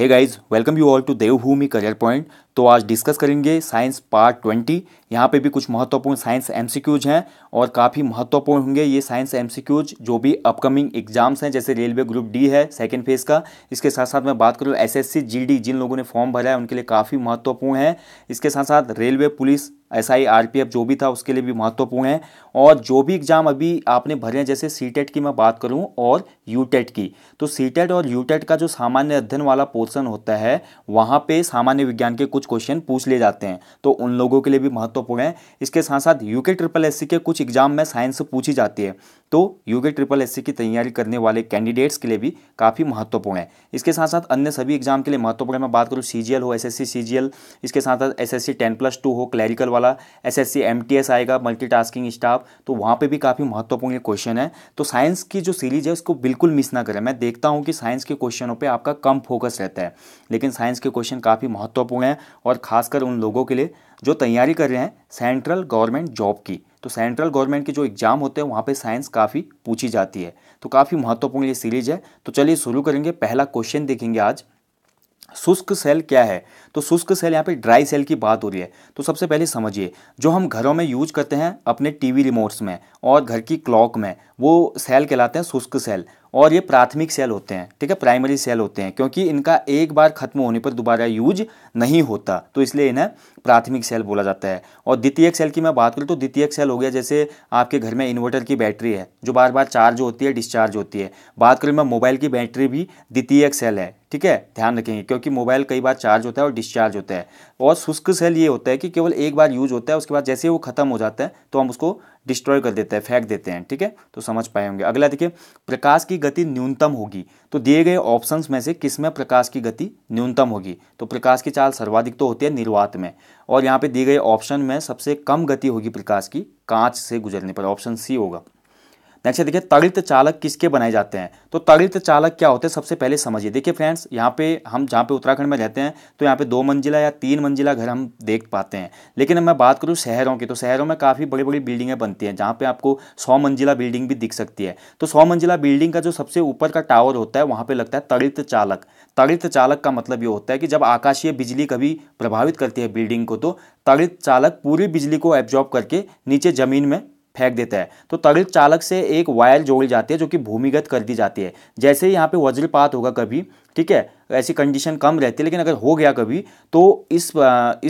Hey guys, welcome you all to DevHumi Career Point. तो आज discuss करेंगे science part twenty यहाँ पे भी कुछ महत्वपूर्ण साइंस एमसीक्यूज हैं और काफ़ी महत्वपूर्ण होंगे ये साइंस एमसीक्यूज जो भी अपकमिंग एग्जाम्स हैं जैसे रेलवे ग्रुप डी है सेकेंड फेज़ का इसके साथ साथ मैं बात करूँ एस एस जिन लोगों ने फॉर्म भरा है उनके लिए काफ़ी महत्वपूर्ण है इसके साथ साथ railway police S I R P F जो भी था उसके लिए भी महत्वपूर्ण है और जो भी एग्ज़ाम अभी आपने भरे हैं जैसे सी टेट e की मैं बात करूं और यू टेट e की तो सी टेट e और यू टेट का जो सामान्य अध्ययन वाला पोर्सन होता है वहाँ पे सामान्य विज्ञान के कुछ कुछ क्वेश्चन पूछ ले जाते हैं तो उन लोगों के लिए भी महत्वपूर्ण है इसके साथ साथ यूके ट्रिपल एस के कुछ एग्जाम में साइंस पूछी जाती है तो यूके ट्रिपल एस की तैयारी करने वाले कैंडिडेट्स के लिए भी काफ़ी महत्वपूर्ण है इसके साथ साथ अन्य सभी एग्जाम के लिए महत्वपूर्ण मैं बात करूँ सी हो एस एस इसके साथ साथ S S C ten plus two हो क्लैरिकल वाला S S C M T S आएगा मल्टीटास्किंग स्टाफ तो वहाँ पर भी काफ़ी महत्वपूर्ण क्वेश्चन है तो साइंस की जो सीरीज है उसको बिल्कुल मिस ना करें मैं देखता हूँ कि साइंस के क्वेश्चनों पर आपका कम फोकस रहता है लेकिन साइंस के क्वेश्चन काफ़ी महत्वपूर्ण है और ख़ासकर उन लोगों के लिए जो तैयारी कर रहे हैं सेंट्रल गवर्नमेंट जॉब की तो सेंट्रल गवर्नमेंट के जो एग्ज़ाम होते हैं वहाँ पे साइंस काफ़ी पूछी जाती है तो काफ़ी महत्वपूर्ण ये सीरीज है तो चलिए शुरू करेंगे पहला क्वेश्चन देखेंगे आज शुष्क सेल क्या है तो शुष्क सेल यहाँ पे ड्राई सेल की बात हो रही है तो सबसे पहले समझिए जो हम घरों में यूज करते हैं अपने टीवी रिमोट्स में और घर की क्लॉक में वो सेल कहलाते हैं शुष्क सेल और ये प्राथमिक सेल होते हैं ठीक है प्राइमरी सेल होते हैं क्योंकि इनका एक बार खत्म होने पर दोबारा यूज नहीं होता तो इसलिए इन्हें प्राथमिक सेल बोला जाता है और द्वितीयक सेल की मैं बात करूँ तो द्वितीयक सेल हो गया जैसे आपके घर में इन्वर्टर की बैटरी है जो बार बार चार्ज होती है डिस्चार्ज होती है बात करूँ मैं मोबाइल की बैटरी भी द्वितीयक सेल है ठीक है ध्यान रखेंगे क्योंकि मोबाइल कई बार चार्ज होता है और डिस्चार्ज होता है और शुष्क सेल ये होता है कि केवल एक बार यूज होता है उसके बाद जैसे वो खत्म हो जाता है तो हम उसको डिस्ट्रॉय कर देता है फेंक देते हैं ठीक है तो समझ पाए होंगे अगला देखिए प्रकाश की गति न्यूनतम होगी तो दिए गए ऑप्शंस में से किस में प्रकाश की गति न्यूनतम होगी तो प्रकाश की चाल सर्वाधिक तो होती है निर्वात में और यहाँ पे दिए गए ऑप्शन में सबसे कम गति होगी प्रकाश की कांच से गुजरने पर ऑप्शन सी होगा नेक्स्ट देखिए तड़ित तो चालक किसके बनाए जाते हैं तो तड़ित तो चालक क्या होते हैं सबसे पहले समझिए देखिए फ्रेंड्स यहाँ पे हम जहाँ पे उत्तराखंड में रहते हैं तो यहाँ पे दो मंजिला या तीन मंजिला घर हम देख पाते हैं लेकिन अब मैं बात करूँ शहरों की तो शहरों में काफ़ी बड़ी बड़ी बिल्डिंगें बनती हैं जहाँ पर आपको सौ मंजिला बिल्डिंग भी दिख सकती है तो सौ मंजिला बिल्डिंग का जो सबसे ऊपर का टावर होता है वहाँ पर लगता है तड़ित तो चालक तड़ित चालक का मतलब ये होता है कि जब आकाशीय बिजली कभी प्रभावित करती है बिल्डिंग को तो तड़ित चालक पूरी बिजली को एब्जॉर्ब करके नीचे ज़मीन में फेंक देता है तो तरिल चालक से एक वायर जोड़ी जाती है जो कि भूमिगत कर दी जाती है जैसे ही यहाँ पे वज्रपात होगा कभी ठीक है ऐसी कंडीशन कम रहती है लेकिन अगर हो गया कभी तो इस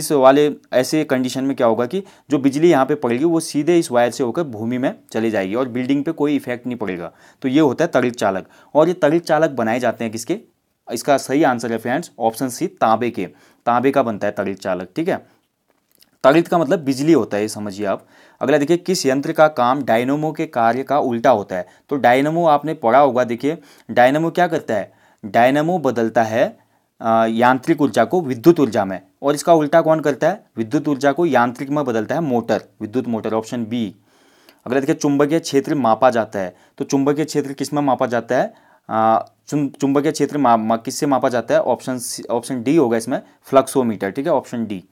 इस वाले ऐसे कंडीशन में क्या होगा कि जो बिजली यहाँ पे पड़ेगी वो सीधे इस वायर से होकर भूमि में चली जाएगी और बिल्डिंग पे कोई इफेक्ट नहीं पड़ेगा तो ये होता है तरिल चालक और ये तरिल चालक बनाए जाते हैं किसके इसका सही आंसर है फ्रेंड्स ऑप्शन सी तांबे के तांबे का बनता है तरिल चालक ठीक है तड़ित का मतलब बिजली होता है समझिए आप अगला देखिए किस यंत्र का काम डायनोमो के कार्य का उल्टा होता है तो डायनमो आपने पढ़ा होगा देखिए डायनोमो क्या करता है डायनोमो बदलता है यांत्रिक ऊर्जा को विद्युत ऊर्जा में और इसका उल्टा कौन करता है विद्युत ऊर्जा को यांत्रिक में बदलता है मोटर विद्युत मोटर ऑप्शन बी अगला देखिए चुंबकीय क्षेत्र मापा जाता है तो चुंबकीय क्षेत्र किस में मापा जाता है चुंबकीय क्षेत्र मा, मा, किससे मापा जाता है ऑप्शन ऑप्शन डी होगा इसमें फ्लक्सोमीटर ठीक है ऑप्शन डी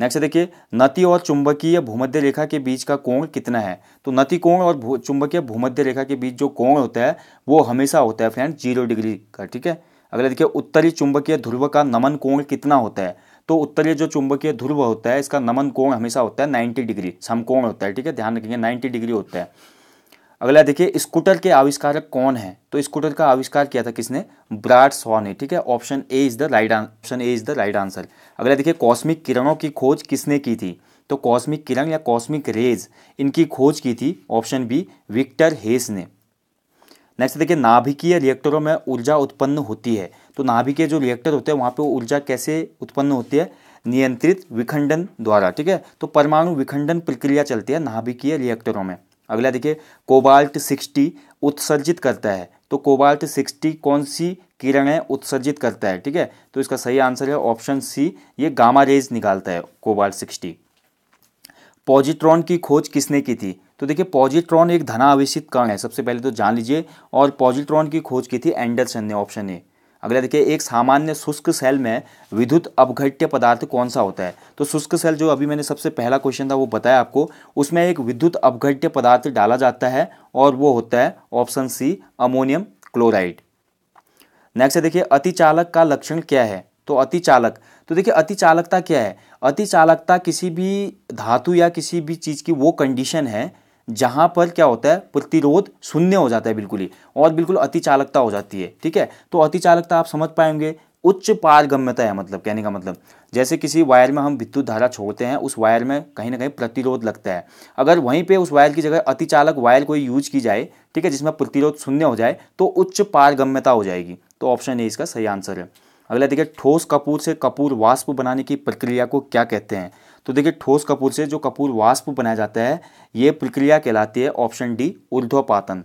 नेक्स्ट देखिए नति और चुंबकीय भूमध्य रेखा के बीच का कोण कितना है तो नति कोण और चुंबकीय भूमध्य रेखा के बीच जो कोण होता है वो हमेशा होता है फ्रेंड जीरो डिग्री का ठीक है अगला देखिए उत्तरी चुंबकीय ध्रुव का नमन कोण कितना होता है तो उत्तरीय जो चुंबकीय ध्रुव होता है इसका नमन कोण हमेशा होता है नाइन्टी डिग्री समकोण होता है ठीक है ध्यान रखेंगे नाइन्टी डिग्री होता है अगला देखिए स्कूटर के आविष्कारक कौन है तो स्कूटर का आविष्कार किया था किसने ब्राड सॉ ने ठीक है option A is the right option A is the right answer अगला देखिए कॉस्मिक किरणों की खोज किसने की थी तो कॉस्मिक किरण या कॉस्मिक रेज इनकी खोज की थी ऑप्शन बी विक्टर हेस ने नेक्स्ट देखिए नाभिकीय रिएक्टरों में ऊर्जा उत्पन्न होती है तो नाभिकीय जो रिएक्टर होते हैं वहाँ पे ऊर्जा कैसे उत्पन्न होती है नियंत्रित विखंडन द्वारा ठीक है तो परमाणु विखंडन प्रक्रिया चलती है नाभिकीय रिएक्टरों में अगला देखिए कोबाल्ट सिक्सटी उत्सर्जित करता है तो कोबाल्ट सिक्सटी कौन सी किरणें उत्सर्जित करता है ठीक है तो इसका सही आंसर है ऑप्शन सी ये गामा रेज निकालता है कोबाल्ट सिक्सटी पॉजिट्रॉन की खोज किसने की थी तो देखिए पॉजिट्रॉन एक धनावेशित कण है सबसे पहले तो जान लीजिए और पॉजिट्रॉन की खोज की थी एंडरसन ने ऑप्शन ए अगला देखिए एक सामान्य शुष्क सेल में विद्युत अपघट्य पदार्थ कौन सा होता है तो शुष्क सेल जो अभी मैंने सबसे पहला क्वेश्चन था वो बताया आपको उसमें एक विद्युत अपघट्य पदार्थ डाला जाता है और वो होता है option C ammonium chloride next है देखिए अतिचालक का लक्षण क्या है तो अतिचालक तो देखिए अतिचालकता क्या है अतिचालकता किसी भी धातु या किसी भी चीज़ की वो कंडीशन है जहाँ पर क्या होता है प्रतिरोध शून्य हो जाता है बिल्कुल ही और बिल्कुल अति हो जाती है ठीक है तो अति आप समझ पाएंगे उच्च पारगम्यता है मतलब कहने का मतलब जैसे किसी वायर में हम विद्युत धारा छोड़ते हैं उस वायर में कहीं ना कहीं प्रतिरोध लगता है अगर वहीं पे उस वायर की जगह अतिचालक वायर कोई यूज की जाए ठीक है जिसमें प्रतिरोध शून्य हो जाए तो उच्च पारगम्यता हो जाएगी तो ऑप्शन ए इसका सही आंसर है अगला देखिए ठोस कपूर से कपूर वाष्प बनाने की प्रक्रिया को क्या कहते हैं तो देखिए ठोस कपूर से जो कपूर वाष्प बनाया जाता है यह प्रक्रिया कहलाती है ऑप्शन डी ऊर्ध्वपातन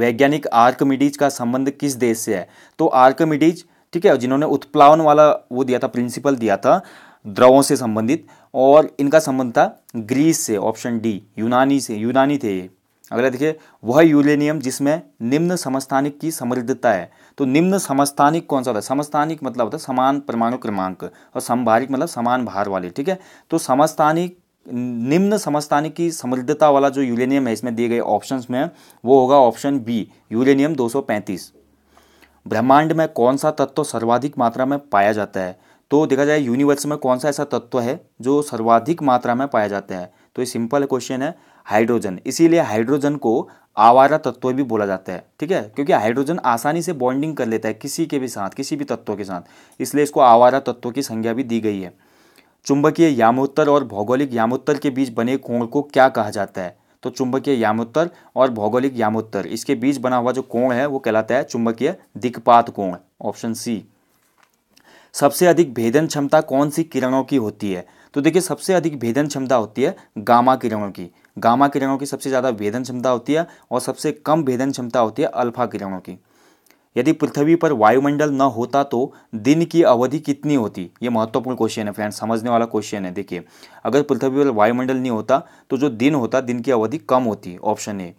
वैज्ञानिक आर्कमिडीज का संबंध किस देश से है तो आर्कमिडीज ठीक है जिन्होंने उत्प्लावन वाला वो दिया था प्रिंसिपल दिया था द्रवों से संबंधित और इनका संबंध था ग्रीस से ऑप्शन डी यूनानी से यूनानी थे ये अगला देखिए वह यूरेनियम जिसमें निम्न समस्थानिक की समृद्धता है तो निम्न समस्थानिक कौन सा होता है समस्थानिक मतलब होता है समान परमाणु क्रमांक और समभारिक मतलब समान भार वाले ठीक है तो समस्थानिक निम्न समस्थानिक की समृद्धता वाला जो यूरेनियम है इसमें दिए गए ऑप्शंस में वो होगा ऑप्शन बी यूरेनियम 235 ब्रह्मांड में कौन सा तत्व सर्वाधिक मात्रा में पाया जाता है तो देखा जाए यूनिवर्स में कौन सा ऐसा तत्व है जो सर्वाधिक मात्रा में पाया जाता है तो ये सिंपल क्वेश्चन है हाइड्रोजन इसीलिए हाइड्रोजन को आवारा तत्व भी बोला जाता है ठीक है क्योंकि हाइड्रोजन आसानी से बॉन्डिंग कर लेता है किसी के भी साथ किसी भी तत्व के साथ इसलिए इसको आवारा तत्व की संज्ञा भी दी गई है चुंबकीय यामोत्तर और भौगोलिक यामोत्तर के बीच बने कोण को क्या कहा जाता है तो चुंबकीय यामोत्तर और भौगोलिक यामोत्तर इसके बीच बना हुआ जो कोण है वो कहलाता है चुंबकीय दिक्पात कोण ऑप्शन सी सबसे अधिक भेदन क्षमता कौन सी किरणों की होती है तो देखिए सबसे अधिक भेदन क्षमता होती है गामा किरणों की गामा किरणों की सबसे ज़्यादा भेदन क्षमता होती है और सबसे कम भेदन क्षमता होती है अल्फा किरणों की यदि पृथ्वी पर वायुमंडल न होता तो दिन की अवधि कितनी होती ये महत्वपूर्ण क्वेश्चन है फ्रेंड समझने वाला क्वेश्चन है देखिए अगर पृथ्वी पर वायुमंडल नहीं होता तो जो दिन होता दिन की अवधि कम होती ऑप्शन ए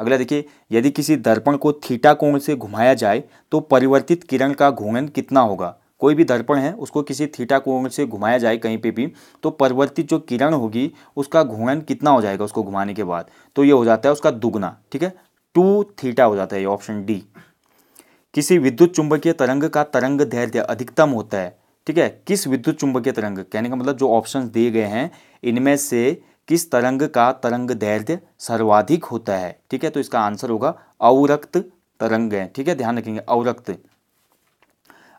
अगला देखिए यदि किसी दर्पण को थीटा कोण से घुमाया जाए तो परिवर्तित किरण का घूर्णन कितना होगा कोई भी दर्पण है उसको किसी थीटा कोण से घुमाया जाए कहीं पे भी तो परिवर्तित जो किरण होगी उसका घूर्णन कितना हो जाएगा उसको घुमाने के बाद तो ये हो जाता है उसका दुगना ठीक है टू थीटा हो जाता है ये ऑप्शन डी किसी विद्युत चुंबकीय तरंग का तरंग धैर्य अधिकतम होता है ठीक है किस विद्युत चुंबकीय तरंग कहने का मतलब जो ऑप्शन दिए गए हैं इनमें से किस तरंग का तरंग धैर्य सर्वाधिक होता है ठीक है तो इसका आंसर होगा अवरक्त तरंग है ठीक है ध्यान रखेंगे अवरक्त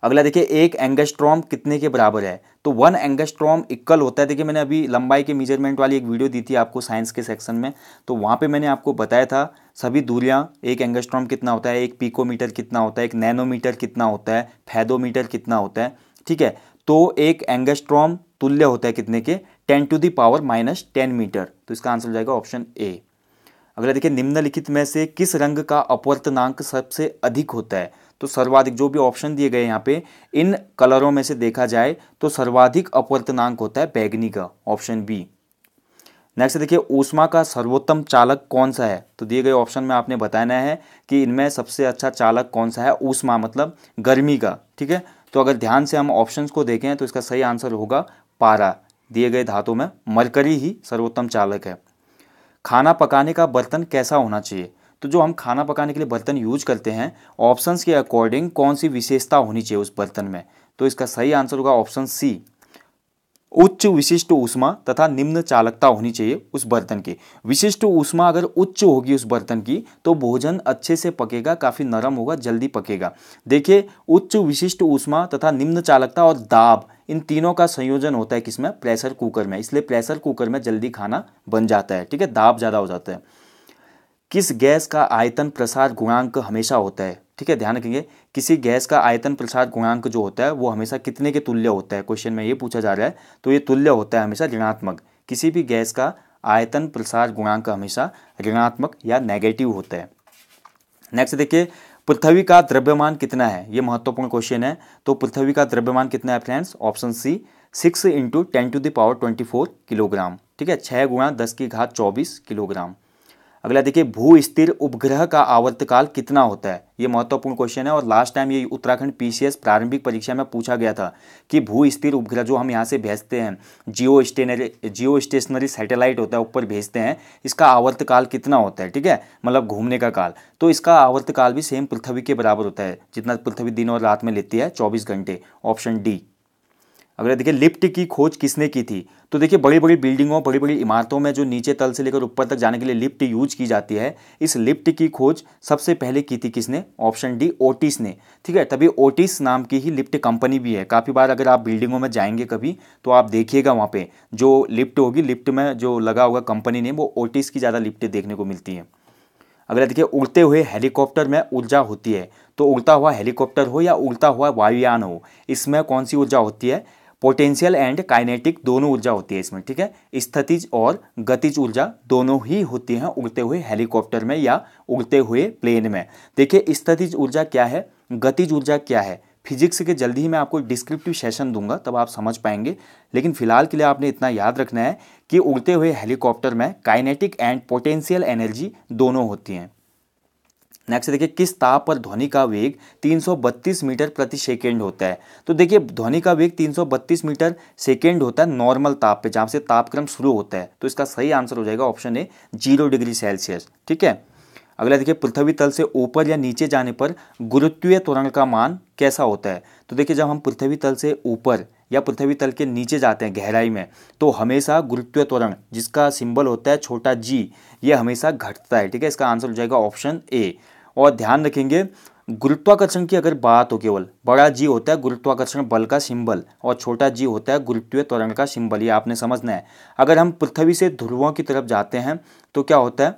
अगला देखिए एक एंगस्ट्रॉम कितने के बराबर है तो वन एंगस्ट्रॉम इक्वल होता है देखिए मैंने अभी लंबाई के मेजरमेंट वाली एक वीडियो दी थी आपको साइंस के सेक्शन में तो वहाँ पे मैंने आपको बताया था सभी दूरियाँ एक एंगस्ट्रॉम कितना होता है एक पिकोमीटर कितना होता है एक नैनोमीटर कितना होता है फैदोमीटर कितना होता है ठीक है तो एक एंगस्ट्रॉम तुल्य होता है कितने के ten to the power minus ten metre तो इसका आंसर हो जाएगा ऑप्शन ए अगला देखिए निम्नलिखित में से किस रंग का अपवर्तनांक सबसे अधिक होता है तो सर्वाधिक जो भी ऑप्शन दिए गए यहाँ पे इन कलरों में से देखा जाए तो सर्वाधिक अपवर्तनांक होता है बैगनी का ऑप्शन बी नेक्स्ट देखिए ऊष्मा का सर्वोत्तम चालक कौन सा है तो दिए गए ऑप्शन में आपने बताना है कि इनमें सबसे अच्छा चालक कौन सा है ऊष्मा मतलब गर्मी का ठीक है तो अगर ध्यान से हम ऑप्शंस को देखें तो इसका सही आंसर होगा पारा दिए गए धातु में मरकरी ही सर्वोत्तम चालक है खाना पकाने का बर्तन कैसा होना चाहिए तो जो हम खाना पकाने के लिए बर्तन यूज करते हैं ऑप्शन के अकॉर्डिंग कौन सी विशेषता होनी चाहिए उस बर्तन में तो इसका सही आंसर होगा ऑप्शन सी उच्च विशिष्ट उष्मा तथा निम्न चालकता होनी चाहिए उस बर्तन की विशिष्ट उष्मा अगर उच्च होगी उस बर्तन की तो भोजन अच्छे से पकेगा काफ़ी नरम होगा जल्दी पकेगा देखिए उच्च विशिष्ट उष्मा तथा निम्न चालकता और दाब इन तीनों का संयोजन होता है किसमें प्रेशर कुकर में इसलिए प्रेशर कुकर में जल्दी खाना बन जाता है ठीक है दाब ज़्यादा हो जाता है किस गैस का आयतन प्रसार गुणांक हमेशा होता है ठीक है ध्यान रखेंगे किसी गैस का आयतन प्रसार गुणांक जो होता है वो हमेशा कितने के तुल्य होता है क्वेश्चन में ये पूछा जा रहा है तो ये तुल्य होता है हमेशा ऋणात्मक किसी भी गैस का आयतन प्रसार गुणांक हमेशा ऋणात्मक या नेगेटिव होता है नेक्स्ट देखिए पृथ्वी का द्रव्यमान कितना है ये महत्वपूर्ण क्वेश्चन है तो पृथ्वी का द्रव्यमान कितना है friends option C six into ten to the power twenty four kilogram ठीक है छः गुणा दस की घात चौबीस किलोग्राम अगला देखिए भू स्थिर उपग्रह का आवर्तकाल कितना होता है ये महत्वपूर्ण क्वेश्चन है और लास्ट टाइम ये उत्तराखंड पीसीएस प्रारंभिक परीक्षा में पूछा गया था कि भू स्थिर उपग्रह जो हम यहाँ से भेजते हैं geostationary geostationary satellite होता है ऊपर भेजते हैं इसका आवर्तकाल कितना होता है ठीक है मतलब घूमने का काल तो इसका आवर्तकाल भी सेम पृथ्वी के बराबर होता है जितना पृथ्वी दिन और रात में लेती है चौबीस घंटे ऑप्शन डी अगर देखिए लिफ्ट की खोज किसने की थी तो देखिए बड़ी बड़ी बिल्डिंगों बड़ी बड़ी इमारतों में जो नीचे तल से लेकर ऊपर तक जाने के लिए लिफ्ट यूज की जाती है इस लिफ्ट की खोज सबसे पहले की थी किसने ऑप्शन डी ओटिस ने ठीक है तभी ओटिस नाम की ही लिफ्ट कंपनी भी है काफ़ी बार अगर आप बिल्डिंगों में जाएंगे कभी तो आप देखिएगा वहाँ पर जो लिफ्ट होगी लिफ्ट में जो लगा होगा कंपनी ने वो ओटिस की ज़्यादा लिफ्ट देखने को मिलती है अगला देखिए उड़ते हुए हेलीकॉप्टर में ऊर्जा होती है तो उड़ता हुआ हेलीकॉप्टर हो या उड़ता हुआ वायुयान हो इसमें कौन सी ऊर्जा होती है पोटेंशियल एंड काइनेटिक दोनों ऊर्जा होती है इसमें ठीक है स्थितिज और गतिज ऊर्जा दोनों ही होती हैं उड़ते हुए हेलीकॉप्टर में या उड़ते हुए प्लेन में देखिए स्थितिज ऊर्जा क्या है गतिज ऊर्जा क्या है फिजिक्स के जल्दी ही मैं आपको डिस्क्रिप्टिव सेशन दूंगा तब आप समझ पाएंगे लेकिन फिलहाल के लिए आपने इतना याद रखना है कि उड़ते हुए हेलीकॉप्टर में काइनेटिक एंड पोटेंशियल एनर्जी दोनों होती हैं नेक्स्ट देखिए किस ताप पर ध्वनि का वेग 332 मीटर प्रति सेकेंड होता है तो देखिए ध्वनि का वेग 332 मीटर सेकेंड होता है नॉर्मल ताप पे जहाँ से तापक्रम शुरू होता है तो इसका सही आंसर हो जाएगा option A zero degree Celsius ठीक है अगला देखिए पृथ्वी तल से ऊपर या नीचे जाने पर गुरुत्वीय त्वरण का मान कैसा होता है तो देखिए जब हम पृथ्वी तल से ऊपर या पृथ्वी तल के नीचे जाते हैं गहराई में तो हमेशा गुरुत्वीय त्वरण जिसका सिंबल होता है छोटा जी ये हमेशा घटता है ठीक है इसका आंसर हो जाएगा ऑप्शन ए और ध्यान रखेंगे गुरुत्वाकर्षण की अगर बात हो केवल बड़ा जी होता है गुरुत्वाकर्षण बल का सिंबल और छोटा जी होता है गुरुत्वीय त्वरण का सिंबल ये आपने समझना है अगर हम पृथ्वी से ध्रुवों की तरफ जाते हैं तो क्या होता है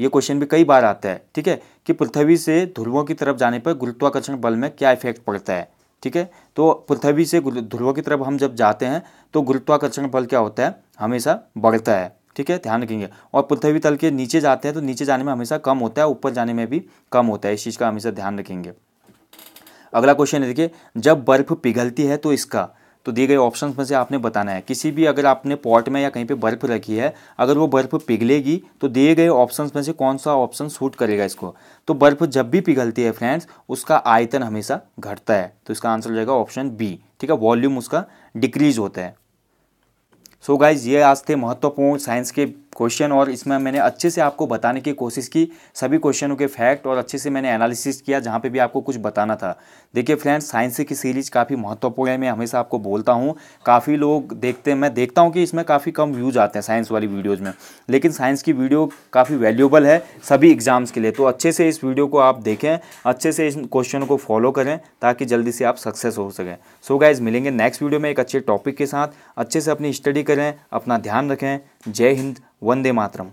ये क्वेश्चन भी कई बार आता है ठीक है कि पृथ्वी से ध्रुवों की तरफ जाने पर गुरुत्वाकर्षण बल में क्या इफेक्ट पड़ता है ठीक है तो पृथ्वी से ध्रुवों की तरफ हम जब जाते हैं तो गुरुत्वाकर्षण बल क्या होता है हमेशा बढ़ता है ठीक है ध्यान रखेंगे और पृथ्वी तल के नीचे जाते हैं तो नीचे जाने में हमेशा कम होता है ऊपर जाने में भी कम होता है इस चीज़ का हमेशा ध्यान रखेंगे अगला क्वेश्चन है देखिए जब बर्फ़ पिघलती है तो इसका तो दिए गए ऑप्शन में से आपने बताना है किसी भी अगर आपने पॉट में या कहीं पे बर्फ़ रखी है अगर वो बर्फ़ पिघलेगी तो दिए गए ऑप्शन में से कौन सा ऑप्शन सूट करेगा इसको तो बर्फ़ जब भी पिघलती है फ्रेंड्स उसका आयतन हमेशा घटता है तो इसका आंसर हो जाएगा ऑप्शन बी ठीक है वॉल्यूम उसका डिक्रीज होता है सो गाइज ये आज थे महत्वपूर्ण साइंस के क्वेश्चन और इसमें मैंने अच्छे से आपको बताने की कोशिश की सभी क्वेश्चनों के फैक्ट और अच्छे से मैंने एनालिसिस किया जहाँ पे भी आपको कुछ बताना था देखिए फ्रेंड्स साइंस की सीरीज काफ़ी महत्वपूर्ण है मैं हमेशा आपको बोलता हूँ काफ़ी लोग देखते हैं मैं देखता हूँ कि इसमें काफ़ी कम व्यूज़ आते हैं साइंस वाली वीडियोज़ में लेकिन साइंस की वीडियो काफ़ी वैल्यूबल है सभी एग्ज़ाम्स के लिए तो अच्छे से इस वीडियो को आप देखें अच्छे से इस क्वेश्चन को फॉलो करें ताकि जल्दी से आप सक्सेस हो सकें सो गाइज मिलेंगे नेक्स्ट वीडियो में एक अच्छे टॉपिक के साथ अच्छे से अपनी स्टडी करें अपना ध्यान रखें जय हिंद वंदे मातरम